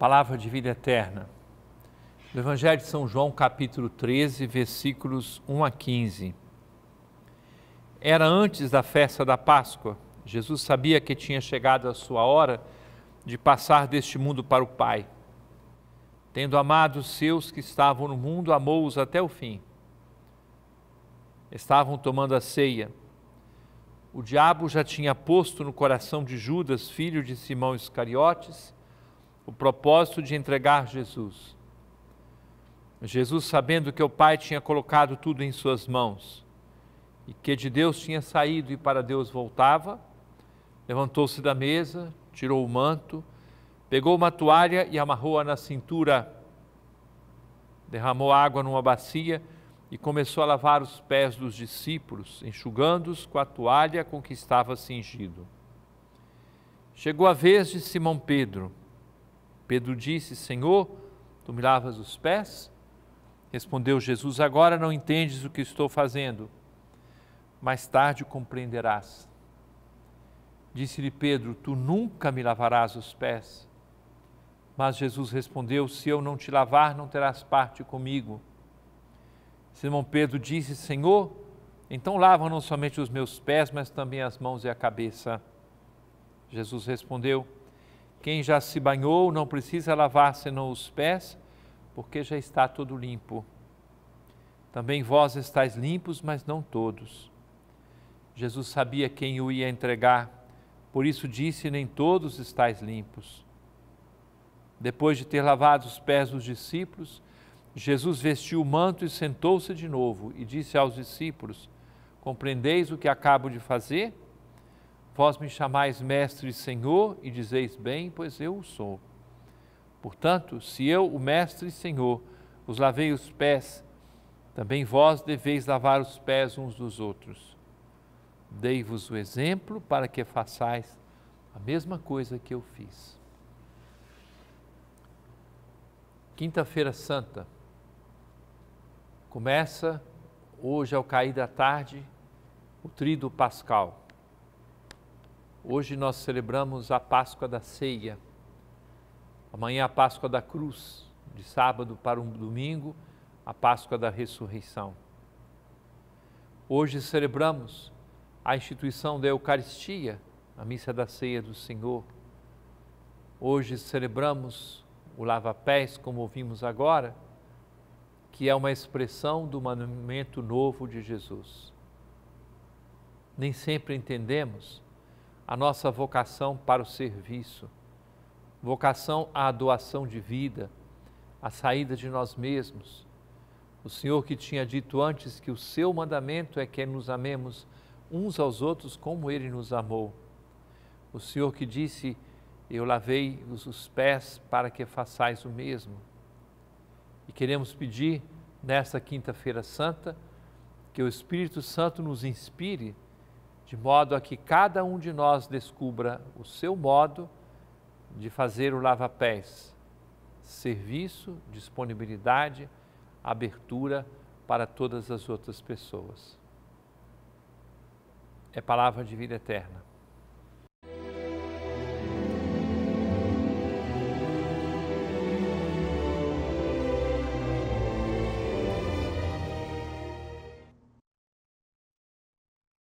palavra de vida eterna. No Evangelho de São João, capítulo 13, versículos 1 a 15. Era antes da festa da Páscoa. Jesus sabia que tinha chegado a sua hora de passar deste mundo para o Pai. Tendo amado os seus que estavam no mundo, amou-os até o fim. Estavam tomando a ceia. O diabo já tinha posto no coração de Judas, filho de Simão Iscariotes, o propósito de entregar Jesus. Jesus, sabendo que o Pai tinha colocado tudo em suas mãos e que de Deus tinha saído e para Deus voltava, levantou-se da mesa, tirou o manto, pegou uma toalha e amarrou-a na cintura, derramou água numa bacia e começou a lavar os pés dos discípulos, enxugando-os com a toalha com que estava cingido. Chegou a vez de Simão Pedro Pedro disse: Senhor, tu me lavas os pés? Respondeu Jesus: Agora não entendes o que estou fazendo, mais tarde compreenderás. Disse-lhe Pedro: Tu nunca me lavarás os pés. Mas Jesus respondeu: Se eu não te lavar, não terás parte comigo. Simão Pedro disse: Senhor, então lava não somente os meus pés, mas também as mãos e a cabeça. Jesus respondeu: quem já se banhou não precisa lavar senão os pés, porque já está todo limpo. Também vós estáis limpos, mas não todos. Jesus sabia quem o ia entregar, por isso disse: Nem todos estáis limpos. Depois de ter lavado os pés dos discípulos, Jesus vestiu o manto e sentou-se de novo e disse aos discípulos: Compreendeis o que acabo de fazer? Vós me chamais mestre e senhor e dizeis bem, pois eu o sou. Portanto, se eu, o mestre e senhor, vos lavei os pés, também vós deveis lavar os pés uns dos outros. Dei-vos o exemplo para que façais a mesma coisa que eu fiz. Quinta-feira Santa começa hoje ao cair da tarde o trido pascal. Hoje nós celebramos a Páscoa da Ceia. Amanhã a Páscoa da Cruz, de sábado para um domingo, a Páscoa da Ressurreição. Hoje celebramos a instituição da Eucaristia, a missa da ceia do Senhor. Hoje celebramos o lava-pés, como ouvimos agora, que é uma expressão do manumento novo de Jesus. Nem sempre entendemos a nossa vocação para o serviço, vocação à doação de vida, à saída de nós mesmos. O Senhor que tinha dito antes que o seu mandamento é que nos amemos uns aos outros como ele nos amou. O Senhor que disse: Eu lavei os pés para que façais o mesmo. E queremos pedir nesta Quinta-feira Santa que o Espírito Santo nos inspire de modo a que cada um de nós descubra o seu modo de fazer o lava-pés. Serviço, disponibilidade, abertura para todas as outras pessoas. É palavra de vida eterna.